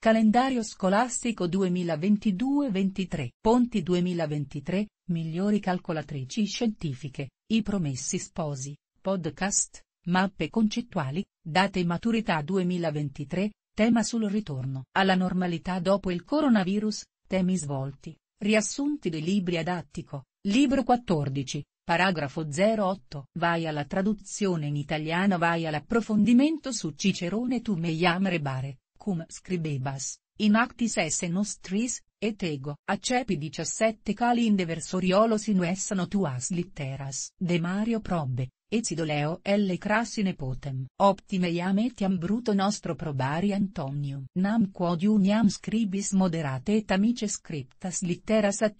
Calendario scolastico 2022-23 Ponti 2023, migliori calcolatrici scientifiche, i promessi sposi, podcast, mappe concettuali, date maturità 2023, tema sul ritorno alla normalità dopo il coronavirus, temi svolti, riassunti dei libri ad attico, libro 14, Paragrafo 08. Vai alla traduzione in italiano vai all'approfondimento su Cicerone tu meiam rebare, cum scribebas, in actis esse nostris, et ego, accepi 17 cali in deversoriolo sinuessano tuas litteras, de Mario Probe, Ezidoleo elle Crassi nepotem, optime iam etiam bruto nostro probari Antonium, nam quod uniam scribis moderate et amice scriptas litteras at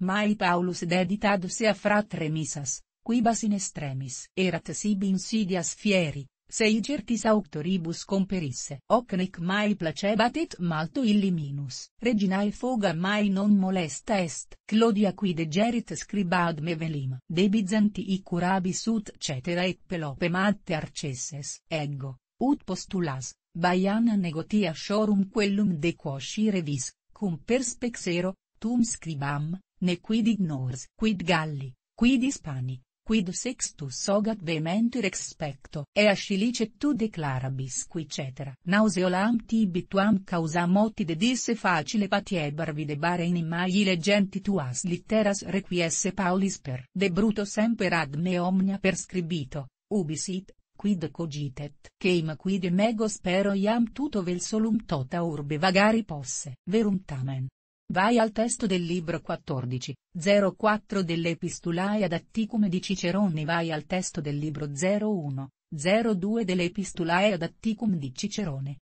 mai Paulus deditad se a fratre misas, quibas in extremis, erat sibi insidias fieri, se incertis auctoribus comperisse, hoc nec mai placebat et malto illi minus, reginae foga mai non molesta est, Clodia qui degerit scriba ad velim, de Bizantii curabis ut cetera et pelope matte arcesses, ego, ut postulas, baiana negotia shorum quellum de quoscire vis, cum perspexero, tum scribam, ne quid ignors, quid galli, quid hispani, quid sextus sogat vehementi respecto, e ascilice tu declarabis qui cetera. Nauseolam tibi tuam causam oti dedisse facile patiebarvi debare in immai leggenti tuas litteras requiesse paulis per de bruto semper ad me omnia prescribito, ubi sit, quid cogitet, queim quid mego spero iam tuto vel solum tota urbe vagari posse, verum tamen, Vai al testo del libro 14, 04 delle Epistulae ad Atticume di Cicerone Vai al testo del libro 01, 02 delle Epistulae ad Atticum di Cicerone,